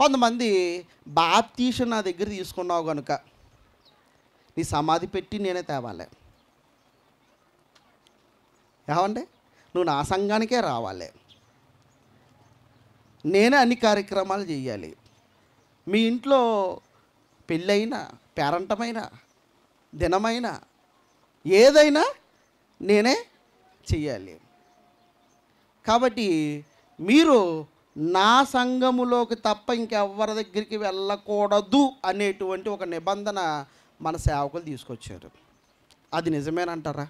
కొంతమంది బాప్తీషన్ నా దగ్గర తీసుకున్నావు కనుక నీ సమాధి పెట్టి నేనే తేవాలి ఏమండి నువ్వు నా సంఘానికే రావాలి నేనే అన్ని కార్యక్రమాలు చేయాలి మీ ఇంట్లో పెళ్ళైనా పేరంటమైన దినమైన ఏదైనా నేనే చెయ్యాలి కాబట్టి మీరు నా సంఘములోకి తప్ప ఇంకెవ్వరి దగ్గరికి వెళ్ళకూడదు అనేటువంటి ఒక నిబంధన మన సేవకులు తీసుకొచ్చారు అది నిజమేనంటారా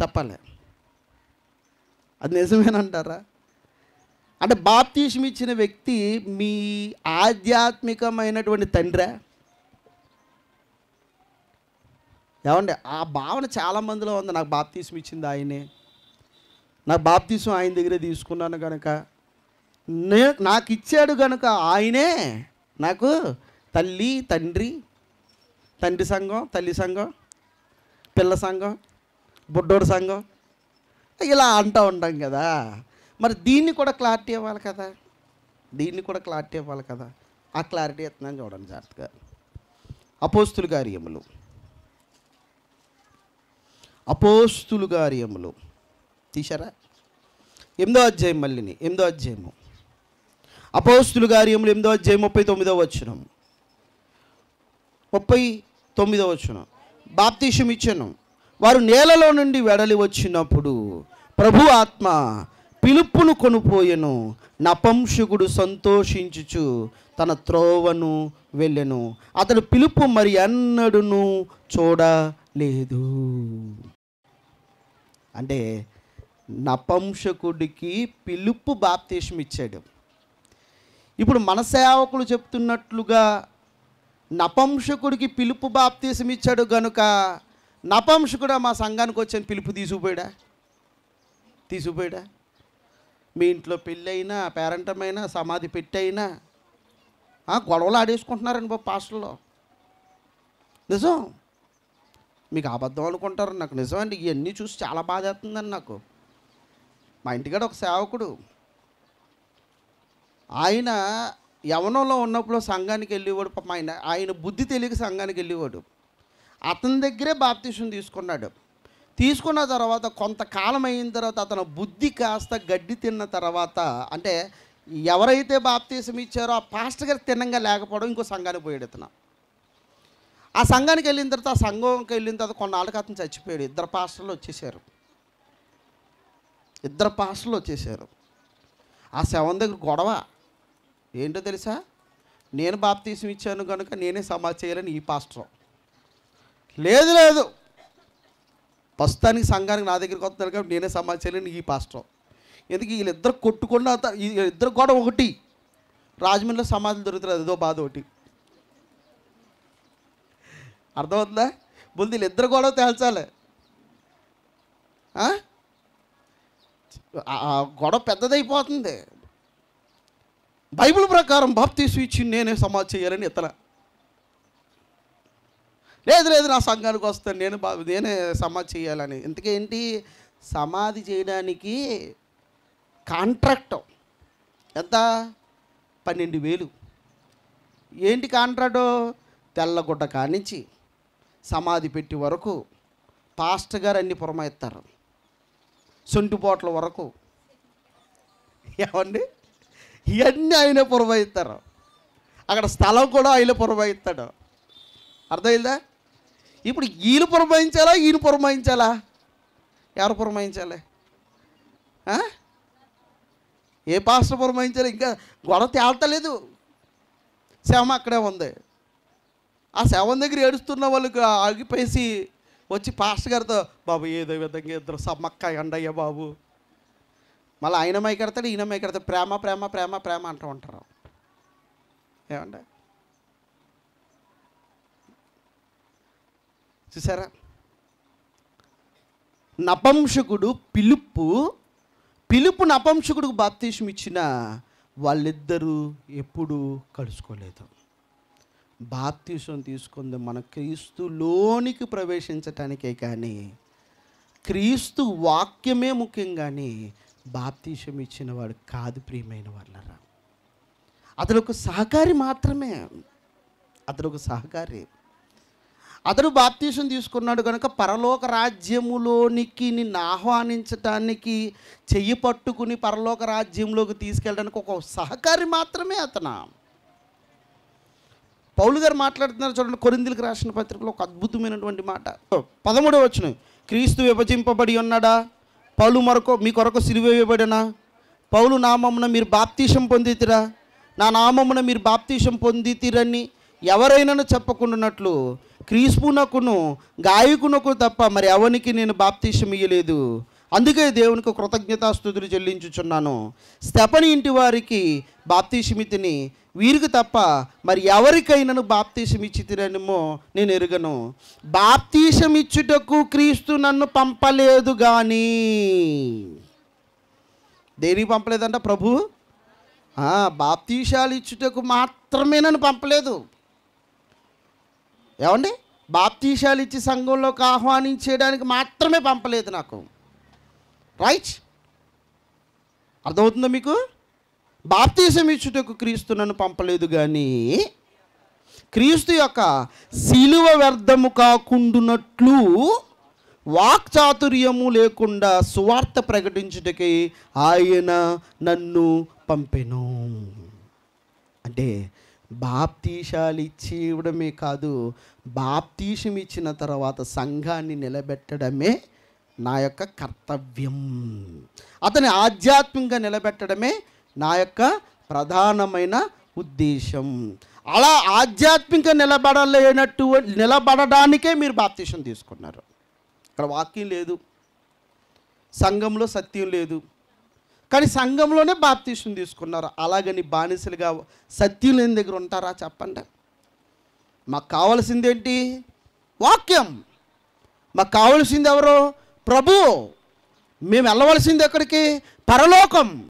చెప్పాలి అది నిజమేనంటారా అంటే బాప్తీసం ఇచ్చిన వ్యక్తి మీ ఆధ్యాత్మికమైనటువంటి తండ్రా ఏమండి ఆ భావన చాలామందిలో ఉంది నాకు బాప్తీసం ఇచ్చింది ఆయనే నా బాప్తీసం ఆయన దగ్గరే తీసుకున్నాను కనుక నే నాకు ఇచ్చాడు కనుక ఆయనే నాకు తల్లి తండ్రి తండ్రి సంఘం తల్లి సంఘం పిల్ల సంఘం బుడ్డోడు సంఘం ఇలా అంటూ ఉంటాం కదా మరి దీన్ని కూడా క్లారిటీ ఇవ్వాలి కదా దీన్ని కూడా క్లారిటీ ఇవ్వాలి కదా ఆ క్లారిటీ ఎత్తున్నాను చూడండి జాగ్రత్తగా అపోస్తులు ఎములు అపోస్తులు ఎములు తీశారా ఎనిమిదో అధ్యాయం మళ్ళీని ఎనిమిదో అధ్యాయము అపోస్తులు కార్యములు ఎనిమిదో అధ్యాయం ముప్పై తొమ్మిదో వచ్చిన ముప్పై తొమ్మిదో వచ్చిన బాప్తీషం ఇచ్చాను వారు నేలలో నుండి వెడలి వచ్చినప్పుడు ప్రభు ఆత్మ పిలుపును కొనుపోయెను నపంశుకుడు సంతోషించుచు తన త్రోవను వెళ్ళెను అతడు పిలుపు మరి అన్నడును చూడలేదు అంటే నపంసకుడికి పిలుపు బాప్తీసం ఇచ్చాడు ఇప్పుడు మన సేవకులు చెప్తున్నట్లుగా నపంసకుడికి పిలుపు బాప్తీసం ఇచ్చాడు గనుక నపంశకుడు మా సంఘానికి వచ్చాను పిలుపు తీసుకుపోయాడా తీసుకుపోయాడా మీ ఇంట్లో పెళ్ళైనా పేరంటమైనా సమాధి పెట్టైనా గొడవలు ఆడేసుకుంటున్నారండి బాబు పాస్టల్లో నిజం మీకు అబద్ధం అనుకుంటారు నాకు నిజం అండి ఇవన్నీ చూసి చాలా బాధ నాకు మా ఇంటికాడ ఒక సేవకుడు ఆయన యవనంలో ఉన్నప్పుడు సంఘానికి వెళ్ళేవాడు పాప ఆయన ఆయన బుద్ధి తెలియక సంఘానికి వెళ్ళేవాడు అతని దగ్గరే బాప్తీసం తీసుకున్నాడు తీసుకున్న తర్వాత కొంతకాలం అయిన తర్వాత అతను బుద్ధి కాస్త గడ్డి తిన్న తర్వాత అంటే ఎవరైతే బాప్తీసం ఇచ్చారో ఆ పాస్టర్ గారు తిన్నంగా లేకపోవడం ఇంకో సంఘానికి పోయాడు ఇతను ఆ సంఘానికి వెళ్ళిన తర్వాత ఆ సంఘంకి వెళ్ళిన తర్వాత కొన్నాళ్ళకి అతను చచ్చిపోయాడు ఇద్దరు పాస్టర్లు వచ్చేసారు ఇద్దరు పాస్టర్లు వచ్చేసారు ఆ శవం దగ్గర గొడవ ఏంటో తెలుసా నేను బాప్తీసం ఇచ్చాను కనుక నేనే సమాజ్ చేయాలని ఈ పాస్టర్ లేదు లేదు ప్రస్తుతానికి సంఘానికి నా దగ్గరికి వస్తున్నారు కాబట్టి నేనే సమాజ్ చేయాలని ఈ పాస్టర్ ఎందుకు వీళ్ళిద్దరు కొట్టుకున్న ఇద్దరు గొడవ ఒకటి రాజమండ్రిలో సమాజం దొరుకుతుంది అదో బాధ ఒకటి అర్థమవుతుందా ముందు వీళ్ళిద్దరు గొడవ తేల్చాలి గొడవ పెద్దదైపోతుంది బైబిల్ ప్రకారం బాప్తీసు ఇచ్చి నేనే సమాధి చేయాలని ఇతర లేదు లేదు నా సంఘానికి వస్తాను నేను బా నేనే సమాధి చేయాలని ఇంతకేంటి సమాధి చేయడానికి కాంట్రాక్ట్ ఎంత పన్నెండు వేలు ఏంటి కాంట్రాక్ట్ తెల్లగుడ్డ కానించి సమాధి పెట్టి వరకు పాస్టర్ గారు అన్ని పురమాయిస్తారు పోట్ల వరకు ఏమండి ఇవన్నీ ఆయన పురవాయిస్తారు అక్కడ స్థలం కూడా ఆయన పురవాయిస్తాడు అర్థమైందా ఇప్పుడు వీళ్ళు పురమాయించాలా ఈయన పురమాయించాలా ఎవరు పురమాయించాలి ఏ పాస్టర్ పురమాయించాలి ఇంకా గొడవ తేల్తలేదు సేవ అక్కడే ఉంది ఆ శవం దగ్గర ఏడుస్తున్న వాళ్ళకి ఆగిపేసి వచ్చి పాస్టర్ గారితో బాబు ఏదో విధంగా ఇద్దరు సమ్మక్క ఎండయ్య బాబు మళ్ళీ ఆయన కడతాడు ఈయన కడతాడు ప్రేమ ప్రేమ ప్రేమ ప్రేమ అంటూ ఉంటారు ఏమండ చూసారా నపంసకుడు పిలుపు పిలుపు నపంసకుడికి బాప్తీసం ఇచ్చిన వాళ్ళిద్దరూ ఎప్పుడూ కలుసుకోలేదు బాప్తీసం తీసుకుంది మన క్రీస్తులోనికి ప్రవేశించటానికే కానీ క్రీస్తు వాక్యమే ముఖ్యం కానీ బాప్తీసం ఇచ్చిన వాడు కాదు ప్రియమైన వాళ్ళరా అతడు ఒక సహకారి మాత్రమే అతడు ఒక సహకారి అతడు బాప్తీసం తీసుకున్నాడు కనుక పరలోక రాజ్యములోనికి నిన్ను ఆహ్వానించటానికి చెయ్యి పట్టుకుని పరలోక రాజ్యంలోకి తీసుకెళ్ళడానికి ఒక సహకారి మాత్రమే అతను పౌలు గారు మాట్లాడుతున్నారు చూడండి కొరిందులకు రాసిన పత్రికలో ఒక అద్భుతమైనటువంటి మాట పదమూడవ వచ్చిన క్రీస్తు విభజింపబడి ఉన్నాడా పౌలు మరొక మీ కొరకు సిలువ పౌలు నామమున మీరు బాప్తీషం పొందితిరా నా నామమున మీరు బాప్తీషం పొందితిరని ఎవరైనా చెప్పకుండానట్లు క్రీస్పునకును గాయకునకు తప్ప మరి ఎవరికి నేను బాప్తీషం ఇయ్యలేదు అందుకే దేవునికి కృతజ్ఞతాస్థుతులు చెల్లించుచున్నాను స్తెపని ఇంటి వారికి బాప్తీసిమితిని వీరికి తప్ప మరి ఎవరికైనాను బాప్తీసం తినేమో నేను ఎరుగను బాప్తీసం ఇచ్చుటకు క్రీస్తు నన్ను పంపలేదు కానీ దేనికి పంపలేదంట ప్రభు బాప్తీషాలు ఇచ్చుటకు మాత్రమే నన్ను పంపలేదు ఏమండి బాప్తీషాలు ఇచ్చి సంఘంలోకి ఆహ్వానించేయడానికి మాత్రమే పంపలేదు నాకు రైట్ అర్థమవుతుందా మీకు బాప్తీసం ఇచ్చుటకు క్రీస్తు నన్ను పంపలేదు కానీ క్రీస్తు యొక్క సిలువ వ్యర్థము కాకుండునట్లు వాక్చాతుర్యము లేకుండా సువార్త ప్రకటించుటకి ఆయన నన్ను పంపెను అంటే బాప్తీషాలు ఇచ్చి ఇవ్వడమే కాదు బాప్తీషం ఇచ్చిన తర్వాత సంఘాన్ని నిలబెట్టడమే నా యొక్క కర్తవ్యం అతని ఆధ్యాత్మికంగా నిలబెట్టడమే నా యొక్క ప్రధానమైన ఉద్దేశం అలా ఆధ్యాత్మిక నిలబడలేనట్టు నిలబడడానికే మీరు బాప్తీషం తీసుకున్నారు ఇక్కడ వాక్యం లేదు సంఘంలో సత్యం లేదు కానీ సంఘంలోనే బాప్తీషం తీసుకున్నారు అలాగని బానిసలుగా సత్యం లేని దగ్గర ఉంటారా చెప్పండి మాకు కావాల్సిందేంటి వాక్యం మాకు కావాల్సింది ఎవరో ప్రభు మేము వెళ్ళవలసింది ఎక్కడికి పరలోకం